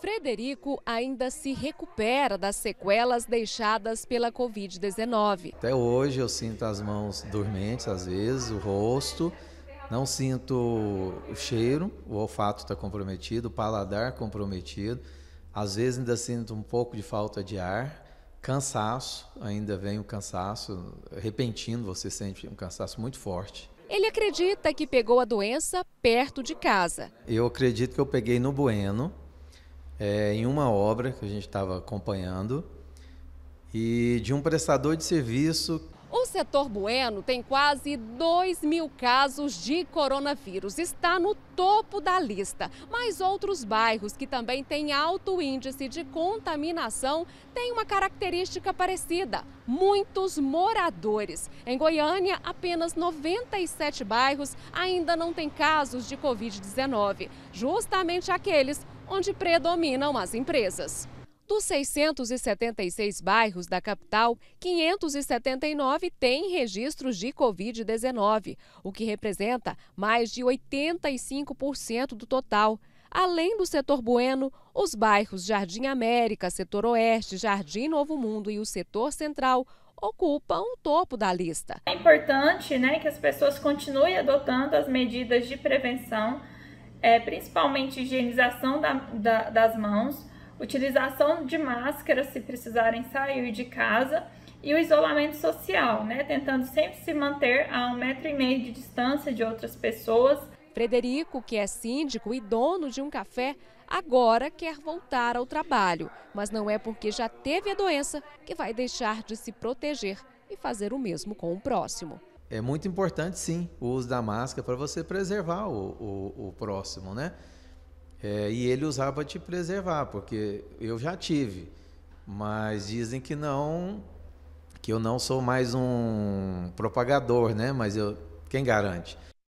Frederico ainda se recupera das sequelas deixadas pela Covid-19. Até hoje eu sinto as mãos dormentes, às vezes, o rosto, não sinto o cheiro, o olfato está comprometido, o paladar comprometido, às vezes ainda sinto um pouco de falta de ar, cansaço, ainda vem o cansaço, repentino você sente um cansaço muito forte. Ele acredita que pegou a doença perto de casa. Eu acredito que eu peguei no Bueno, é, em uma obra que a gente estava acompanhando e de um prestador de serviço o setor bueno tem quase 2 mil casos de coronavírus. Está no topo da lista. Mas outros bairros que também têm alto índice de contaminação têm uma característica parecida: muitos moradores. Em Goiânia, apenas 97 bairros ainda não têm casos de Covid-19, justamente aqueles onde predominam as empresas. Dos 676 bairros da capital, 579 têm registros de Covid-19, o que representa mais de 85% do total. Além do setor Bueno, os bairros Jardim América, Setor Oeste, Jardim Novo Mundo e o Setor Central ocupam o topo da lista. É importante né, que as pessoas continuem adotando as medidas de prevenção, é, principalmente higienização da, da, das mãos, utilização de máscara se precisarem sair de casa e o isolamento social, né? Tentando sempre se manter a um metro e meio de distância de outras pessoas. Frederico, que é síndico e dono de um café, agora quer voltar ao trabalho, mas não é porque já teve a doença que vai deixar de se proteger e fazer o mesmo com o próximo. É muito importante, sim, o uso da máscara para você preservar o, o, o próximo, né? É, e ele usava te preservar, porque eu já tive. Mas dizem que não, que eu não sou mais um propagador, né? Mas eu, quem garante?